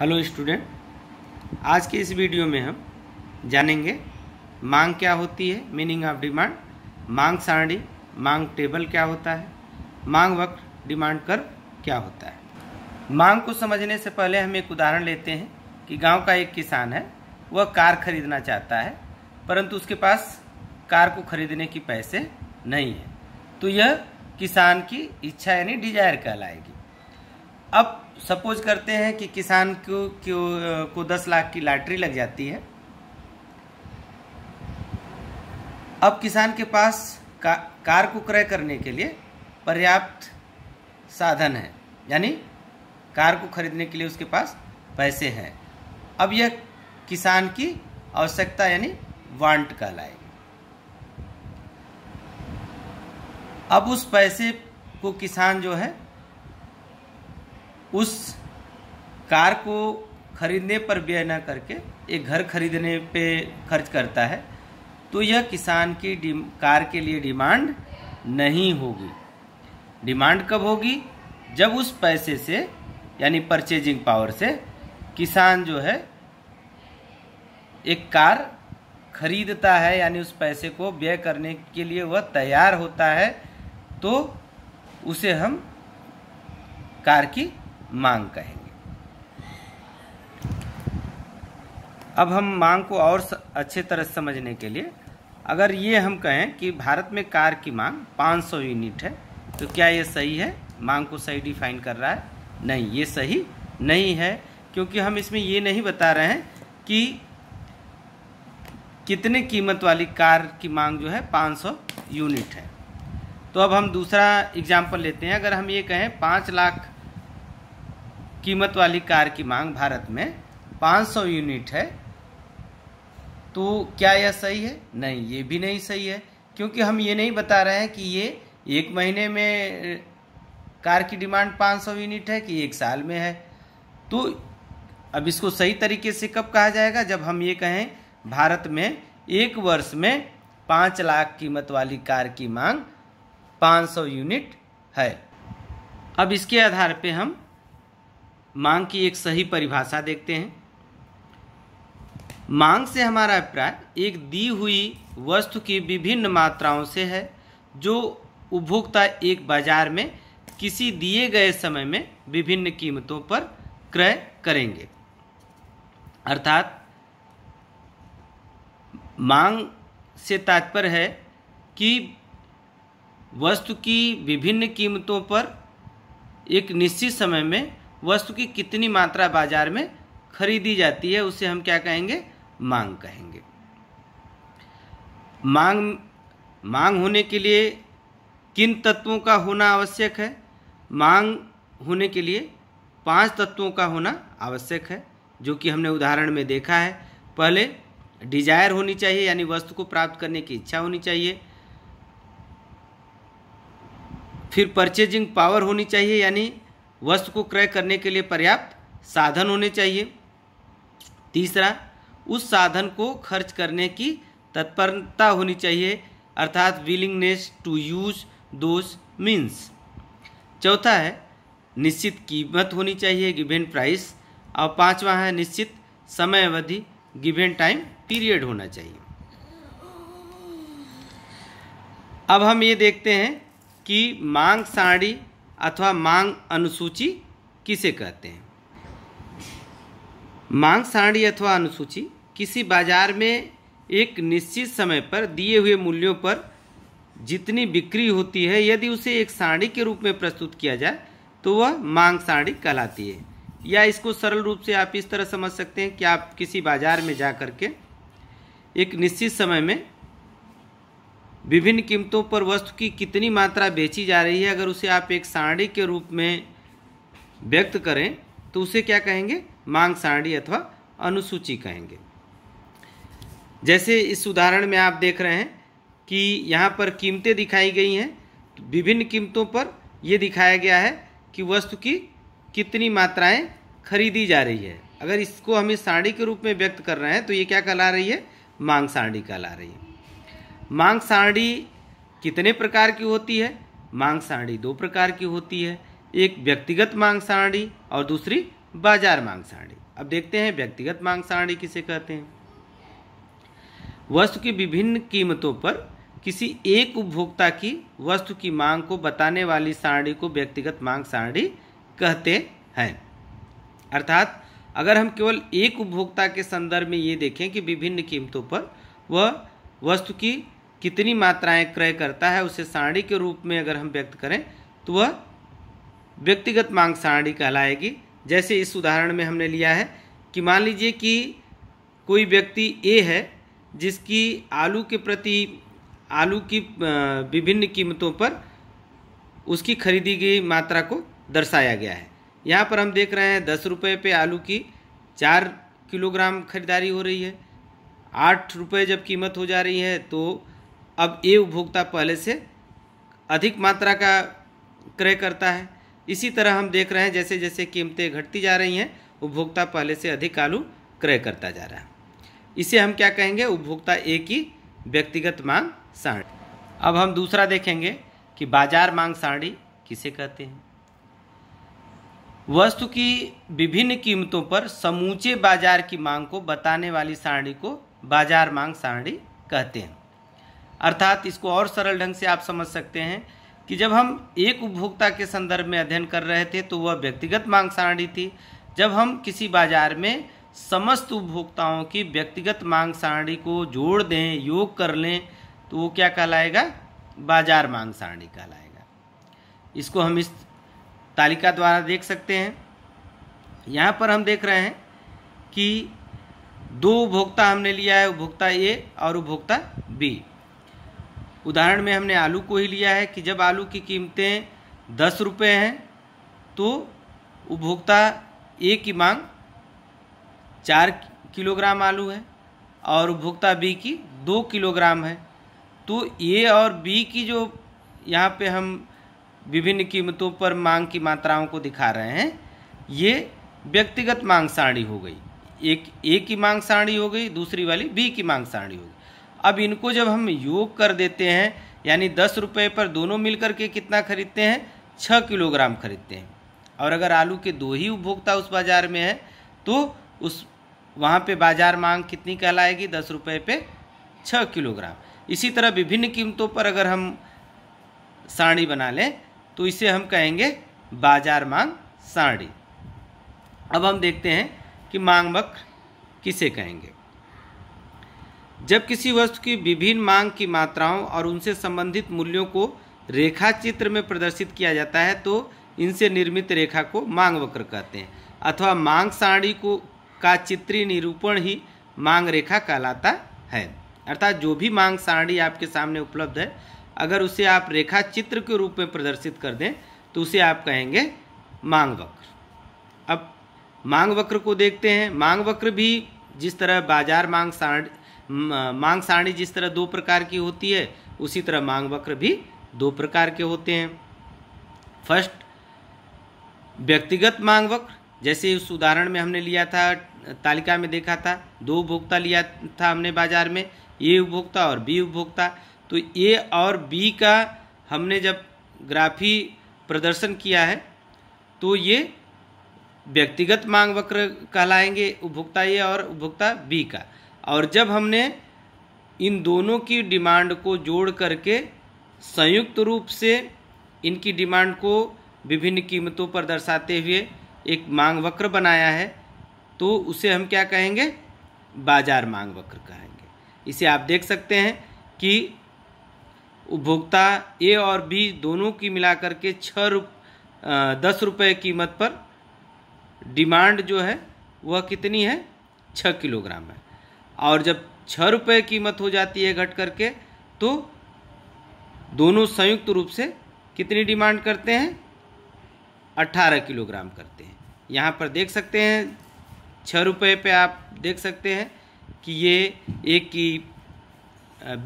hello student आज के इस वीडियो में हम जानेंगे मांग क्या होती है मीनिंग ऑफ डिमांड मांग सारणी मांग टेबल क्या होता है मांग वक्त डिमांड कर क्या होता है मांग को समझने से पहले हम एक उदाहरण लेते हैं कि गांव का एक किसान है वह कार खरीदना चाहता है परंतु उसके पास कार को खरीदने की पैसे नहीं है तो यह किसान की इच्छा यानी डिजायर कहलाएगी अब सपोज करते हैं कि किसान को क्यों को दस लाख की लॉटरी लग जाती है अब किसान के पास का, कार को क्रय करने के लिए पर्याप्त साधन है यानी कार को खरीदने के लिए उसके पास पैसे हैं अब यह किसान की आवश्यकता यानी वांट कहलाएगी अब उस पैसे को किसान जो है उस कार को खरीदने पर व्यय न करके एक घर खरीदने पे खर्च करता है तो यह किसान की कार के लिए डिमांड नहीं होगी डिमांड कब होगी जब उस पैसे से यानी परचेजिंग पावर से किसान जो है एक कार खरीदता है यानी उस पैसे को व्यय करने के लिए वह तैयार होता है तो उसे हम कार की मांग कहेंगे अब हम मांग को और अच्छे तरह समझने के लिए अगर ये हम कहें कि भारत में कार की मांग 500 यूनिट है तो क्या ये सही है मांग को सही डिफाइन कर रहा है नहीं ये सही नहीं है क्योंकि हम इसमें ये नहीं बता रहे हैं कि कितने कीमत वाली कार की मांग जो है 500 यूनिट है तो अब हम दूसरा एग्जाम्पल लेते हैं अगर हम ये कहें पाँच लाख कीमत वाली कार की मांग भारत में 500 यूनिट है तो क्या यह सही है नहीं ये भी नहीं सही है क्योंकि हम ये नहीं बता रहे हैं कि ये एक महीने में कार की डिमांड 500 यूनिट है कि एक साल में है तो अब इसको सही तरीके से कब कहा जाएगा जब हम ये कहें भारत में एक वर्ष में पाँच लाख कीमत वाली कार की मांग 500 यूनिट है अब इसके आधार पे हम मांग की एक सही परिभाषा देखते हैं मांग से हमारा अभिप्राय एक दी हुई वस्तु की विभिन्न मात्राओं से है जो उपभोक्ता एक बाजार में किसी दिए गए समय में विभिन्न कीमतों पर क्रय करेंगे अर्थात मांग से तात्पर्य है कि वस्तु की विभिन्न कीमतों पर एक निश्चित समय में वस्तु की कितनी मात्रा बाजार में खरीदी जाती है उसे हम क्या कहेंगे मांग कहेंगे मांग मांग होने के लिए किन तत्वों का होना आवश्यक है मांग होने के लिए पांच तत्वों का होना आवश्यक है जो कि हमने उदाहरण में देखा है पहले डिजायर होनी चाहिए यानी वस्तु को प्राप्त करने की इच्छा होनी चाहिए फिर परचेजिंग पावर होनी चाहिए यानी वस्तु को क्रय करने के लिए पर्याप्त साधन होने चाहिए तीसरा उस साधन को खर्च करने की तत्परता होनी चाहिए अर्थात willingness to use those means चौथा है निश्चित कीमत होनी चाहिए गिवेन प्राइस और पांचवा है निश्चित समय अवधि गिवेन टाइम पीरियड होना चाहिए अब हम ये देखते हैं कि मांग साड़ी अथवा मांग अनुसूची किसे कहते हैं मांग सारणी अथवा अनुसूची किसी बाजार में एक निश्चित समय पर दिए हुए मूल्यों पर जितनी बिक्री होती है यदि उसे एक सारणी के रूप में प्रस्तुत किया जाए तो वह मांग सारणी कहलाती है या इसको सरल रूप से आप इस तरह समझ सकते हैं कि आप किसी बाजार में जा कर के एक निश्चित समय में विभिन्न कीमतों पर वस्तु की कितनी मात्रा बेची जा रही है अगर उसे आप एक सारणी के रूप में व्यक्त करें तो उसे क्या कहेंगे मांग सारणी अथवा अनुसूची कहेंगे जैसे इस उदाहरण में आप देख रहे हैं कि यहाँ पर कीमतें दिखाई गई हैं विभिन्न कीमतों पर ये दिखाया गया है कि वस्तु की कितनी मात्राएं खरीदी जा रही है अगर इसको हम इस सारणी के रूप में व्यक्त कर रहे हैं तो ये क्या कहला रही है मांग साड़ी कहला रही है मांग सारणी कितने प्रकार की होती है मांग सारणी दो प्रकार की होती है एक व्यक्तिगत मांग सारणी और दूसरी बाजार मांग सारणी अब देखते हैं व्यक्तिगत मांग सारणी किसे कहते हैं वस्तु की विभिन्न कीमतों पर किसी एक उपभोक्ता की वस्तु की मांग को बताने वाली सारणी को व्यक्तिगत मांग सारणी कहते हैं अर्थात अगर हम केवल एक उपभोक्ता के संदर्भ में ये देखें कि विभिन्न कीमतों पर वह वस्तु की कितनी मात्राएं क्रय करता है उसे सारणी के रूप में अगर हम व्यक्त करें तो वह व्यक्तिगत मांग सारणी कहलाएगी जैसे इस उदाहरण में हमने लिया है कि मान लीजिए कि कोई व्यक्ति ए है जिसकी आलू के प्रति आलू की विभिन्न कीमतों पर उसकी खरीदी गई मात्रा को दर्शाया गया है यहाँ पर हम देख रहे हैं दस रुपये पे आलू की चार किलोग्राम खरीदारी हो रही है आठ रुपये जब कीमत हो जा रही है तो अब ये उपभोक्ता पहले से अधिक मात्रा का क्रय करता है इसी तरह हम देख रहे हैं जैसे जैसे कीमतें घटती जा रही हैं उपभोक्ता पहले से अधिक आलू क्रय करता जा रहा है इसे हम क्या कहेंगे उपभोक्ता ए की व्यक्तिगत मांग सारणी अब हम दूसरा देखेंगे कि बाजार मांग सारणी किसे कहते हैं वस्तु की विभिन्न कीमतों पर समूचे बाजार की मांग को बताने वाली सारणी को बाजार मांग सारणी कहते हैं अर्थात इसको और सरल ढंग से आप समझ सकते हैं कि जब हम एक उपभोक्ता के संदर्भ में अध्ययन कर रहे थे तो वह व्यक्तिगत मांग सारणी थी जब हम किसी बाजार में समस्त उपभोक्ताओं की व्यक्तिगत मांग सारणी को जोड़ दें योग कर लें तो वो क्या कहलाएगा बाजार मांग सारणी कहलाएगा इसको हम इस तालिका द्वारा देख सकते हैं यहाँ पर हम देख रहे हैं कि दो उपभोक्ता हमने लिया है उपभोक्ता ए और उपभोक्ता बी उदाहरण में हमने आलू को ही लिया है कि जब आलू की कीमतें दस रुपये हैं तो उपभोक्ता ए की मांग चार किलोग्राम आलू है और उपभोक्ता बी की दो किलोग्राम है तो ए और बी की जो यहाँ पे हम विभिन्न कीमतों पर मांग की मात्राओं को दिखा रहे हैं ये व्यक्तिगत मांग सारणी हो गई एक ए की मांग सारणी हो गई दूसरी वाली बी की मांग सारणी हो गई अब इनको जब हम योग कर देते हैं यानी दस रुपये पर दोनों मिलकर के कितना खरीदते हैं छः किलोग्राम खरीदते हैं और अगर आलू के दो ही उपभोक्ता उस बाज़ार में है तो उस वहाँ पे बाज़ार मांग कितनी कहलाएगी दस रुपये पे छः किलोग्राम इसी तरह विभिन्न कीमतों पर अगर हम साड़ी बना लें तो इसे हम कहेंगे बाजार मांग साड़ी अब हम देखते हैं कि मांग वक्र किसे कहेंगे जब किसी वस्तु की विभिन्न मांग की मात्राओं और उनसे संबंधित मूल्यों को रेखा चित्र में प्रदर्शित किया जाता है तो इनसे निर्मित रेखा को मांग वक्र कहते हैं अथवा मांग सारणी को का चित्रीय निरूपण ही मांग रेखा कहलाता है अर्थात जो भी मांग सारणी आपके सामने उपलब्ध है अगर उसे आप रेखा चित्र के रूप में प्रदर्शित कर दें तो उसे आप कहेंगे मांग वक्र अब मांग वक्र को देखते हैं मांग वक्र भी जिस तरह बाजार मांग सारणी मांग सारणी जिस तरह दो प्रकार की होती है उसी तरह मांग वक्र भी दो प्रकार के होते हैं फर्स्ट व्यक्तिगत मांग वक्र जैसे उस उदाहरण में हमने लिया था तालिका में देखा था दो उपभोक्ता लिया था हमने बाजार में ए उपभोक्ता और बी उपभोक्ता तो ए और बी का हमने जब ग्राफी प्रदर्शन किया है तो ये व्यक्तिगत मांग वक्र कहलाएंगे उपभोक्ता ए और उपभोक्ता बी का और जब हमने इन दोनों की डिमांड को जोड़ करके संयुक्त रूप से इनकी डिमांड को विभिन्न कीमतों पर दर्शाते हुए एक मांग वक्र बनाया है तो उसे हम क्या कहेंगे बाजार मांग वक्र कहेंगे इसे आप देख सकते हैं कि उपभोक्ता ए और बी दोनों की मिलाकर के छः रुप दस रुपये कीमत पर डिमांड जो है वह कितनी है छः किलोग्राम है और जब छः रुपये कीमत हो जाती है घट करके तो दोनों संयुक्त रूप से कितनी डिमांड करते हैं अट्ठारह किलोग्राम करते हैं यहाँ पर देख सकते हैं छः रुपये पे आप देख सकते हैं कि ये एक की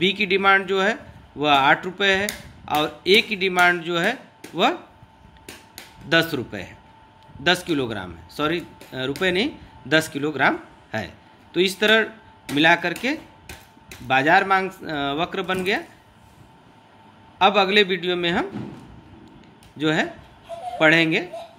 बी की डिमांड जो है वह आठ रुपये है और ए की डिमांड जो है वह दस रुपये है दस किलोग्राम है सॉरी रुपये नहीं दस किलोग्राम है तो इस तरह मिला करके बाजार मांग वक्र बन गया अब अगले वीडियो में हम जो है पढ़ेंगे